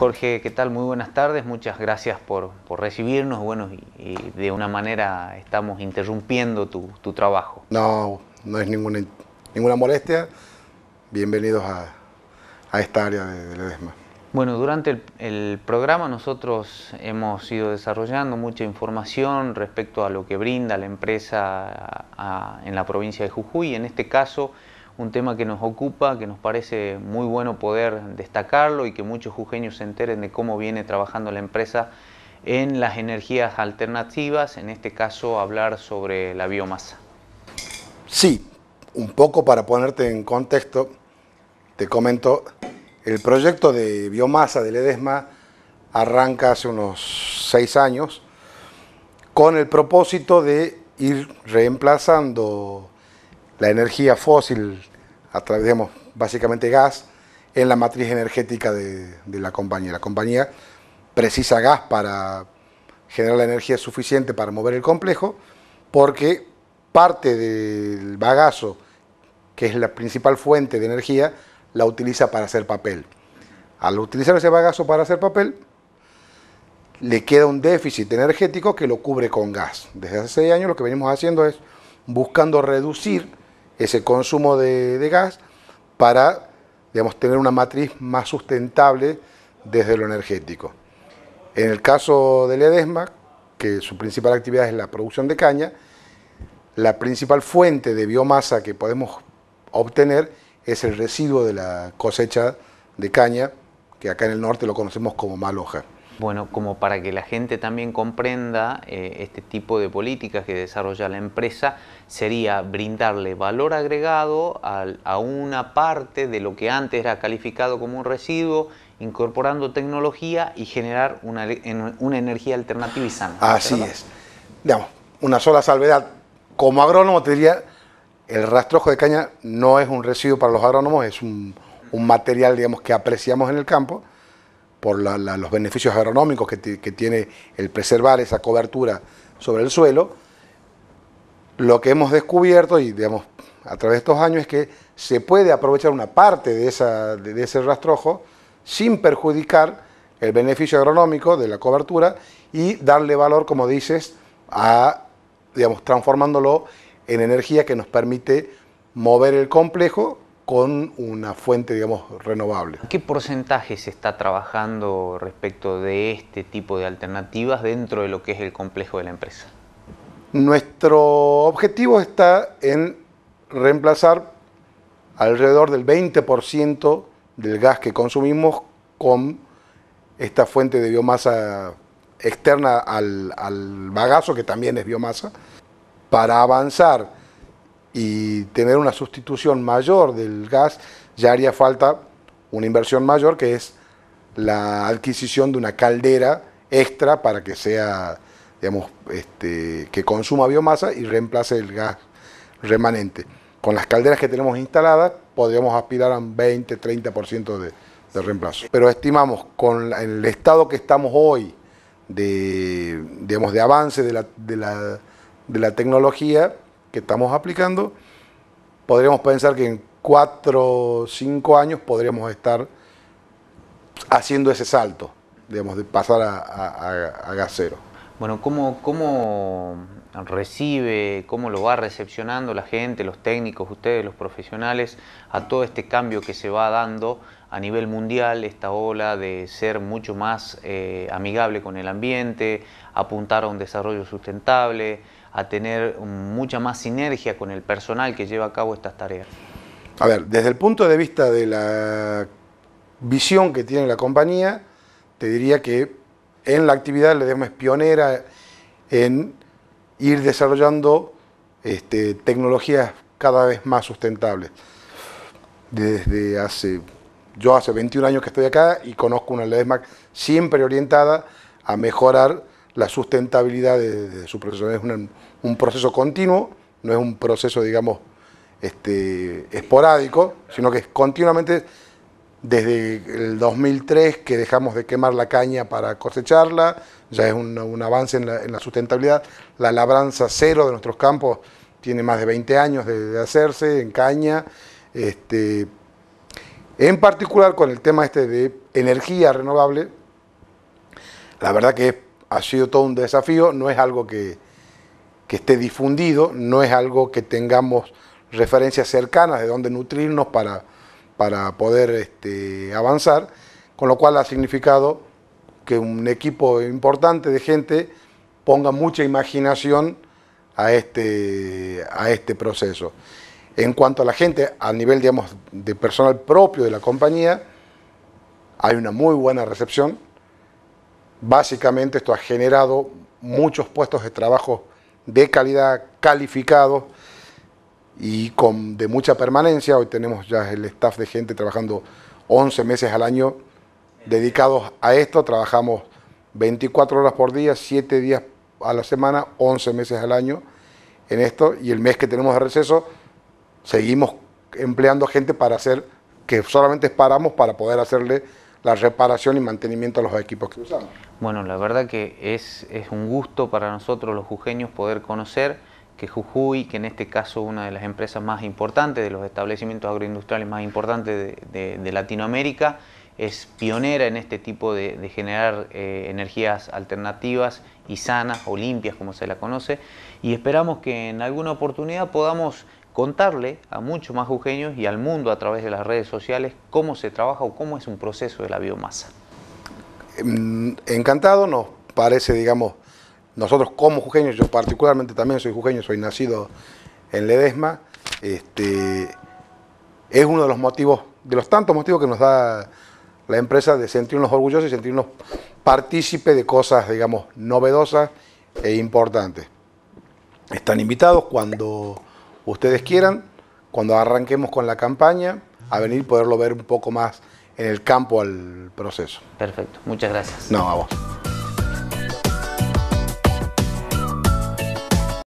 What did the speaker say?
Jorge, ¿qué tal? Muy buenas tardes, muchas gracias por, recibirnos. Bueno, y, de una manera estamos interrumpiendo tu, trabajo. No, no es ninguna, ninguna molestia. Bienvenidos a, esta área de, la Ledesma. Bueno, durante el, programa nosotros hemos ido desarrollando mucha información respecto a lo que brinda la empresa en la provincia de Jujuy. En este caso, un tema que nos ocupa, que nos parece muy bueno poder destacarlo y que muchos jujeños se enteren de cómo viene trabajando la empresa en las energías alternativas, en este caso hablar sobre la biomasa. Sí, un poco para ponerte en contexto, te comento, el proyecto de biomasa del EDESMA arranca hace unos seis años con el propósito de ir reemplazando la energía fósil, a básicamente gas, en la matriz energética de, de, la compañía. La compañía precisa gas para generar la energía suficiente para mover el complejo, porque parte del bagazo, que es la principal fuente de energía, la utiliza para hacer papel. Al utilizar ese bagazo para hacer papel, le queda un déficit energético que lo cubre con gas. Desde hace seis años lo que venimos haciendo es buscando reducir ese consumo de, gas para digamos, tener una matriz más sustentable desde lo energético. En el caso del EDESMA, que su principal actividad es la producción de caña, la principal fuente de biomasa que podemos obtener es el residuo de la cosecha de caña, que acá en el norte lo conocemos como maloja. Bueno, como para que la gente también comprenda eh, este tipo de políticas que desarrolla la empresa, sería brindarle valor agregado a, una parte de lo que antes era calificado como un residuo incorporando tecnología y generar una, energía alternativa y sana. Así es. Digamos, una sola salvedad. Como agrónomo te diría, el rastrojo de caña no es un residuo para los agrónomos, es un, un material digamos, que apreciamos en el campo por los beneficios agronómicos que, tiene el preservar esa cobertura sobre el suelo, lo que hemos descubierto y digamos, a través de estos años es que se puede aprovechar una parte de, esa, de ese rastrojo sin perjudicar el beneficio agronómico de la cobertura y darle valor, como dices, a, digamos, transformándolo en energía que nos permite mover el complejo con una fuente, digamos, renovable. ¿Qué porcentaje se está trabajando respecto de este tipo de alternativas dentro de lo que es el complejo de la empresa? Nuestro objetivo está en reemplazar alrededor del 20% del gas que consumimos con esta fuente de biomasa externa al, al bagazo, que también es biomasa, para avanzar y tener una sustitución mayor del gas, ya haría falta una inversión mayor que es la adquisición de una caldera extra para que sea, digamos, este, que consuma biomasa y reemplace el gas remanente. Con las calderas que tenemos instaladas podríamos aspirar a un 20, 30% de, de reemplazo. Pero estimamos con el estado que estamos hoy de, digamos, de avance de la, de la, de la tecnología, que estamos aplicando, podríamos pensar que en cuatro o cinco años podríamos estar haciendo ese salto, digamos, de pasar a, a, a gasero. Bueno, ¿cómo, recibe, cómo lo va recepcionando la gente, los técnicos, ustedes, los profesionales, a todo este cambio que se va dando a nivel mundial, esta ola de ser mucho más eh, amigable con el ambiente, apuntar a un desarrollo sustentable? a tener mucha más sinergia con el personal que lleva a cabo estas tareas. A ver, desde el punto de vista de la visión que tiene la compañía, te diría que en la actividad le demos pionera en ir desarrollando este, tecnologías cada vez más sustentables. Desde hace, yo hace 21 años que estoy acá y conozco una Ledesma siempre orientada a mejorar la sustentabilidad de, su proceso. Es un, proceso continuo, no es un proceso, digamos, este, esporádico, sino que es continuamente desde el 2003 que dejamos de quemar la caña para cosecharla, ya es un, avance en la, sustentabilidad. La labranza cero de nuestros campos tiene más de 20 años de, hacerse en caña. Este, en particular con el tema este de energía renovable, la verdad que es ha sido todo un desafío, no es algo que, esté difundido, no es algo que tengamos referencias cercanas de dónde nutrirnos para, para poder este, avanzar, con lo cual ha significado que un equipo importante de gente ponga mucha imaginación a este, a este proceso. En cuanto a la gente, a nivel digamos, de personal propio de la compañía, hay una muy buena recepción Básicamente esto ha generado muchos puestos de trabajo de calidad, calificados y con, de mucha permanencia. Hoy tenemos ya el staff de gente trabajando 11 meses al año dedicados a esto. Trabajamos 24 horas por día, 7 días a la semana, 11 meses al año en esto. Y el mes que tenemos de receso, seguimos empleando gente para hacer, que solamente paramos para poder hacerle la reparación y mantenimiento de los equipos que usamos. Bueno, la verdad que es, es un gusto para nosotros los jujeños poder conocer que Jujuy, que en este caso una de las empresas más importantes, de los establecimientos agroindustriales más importantes de, Latinoamérica, es pionera en este tipo de, generar eh, energías alternativas y sanas o limpias como se la conoce y esperamos que en alguna oportunidad podamos contarle a muchos más jujeños y al mundo a través de las redes sociales cómo se trabaja o cómo es un proceso de la biomasa. Mm, encantado, nos parece, digamos, nosotros como jujeños, yo particularmente también soy jujeño, soy nacido en Ledesma, este, es uno de los motivos, de los tantos motivos que nos da la empresa de sentirnos orgullosos y sentirnos partícipe de cosas, digamos, novedosas e importantes. Están invitados cuando ustedes quieran, cuando arranquemos con la campaña, a venir poderlo ver un poco más en el campo al proceso. Perfecto, muchas gracias. No, a vos.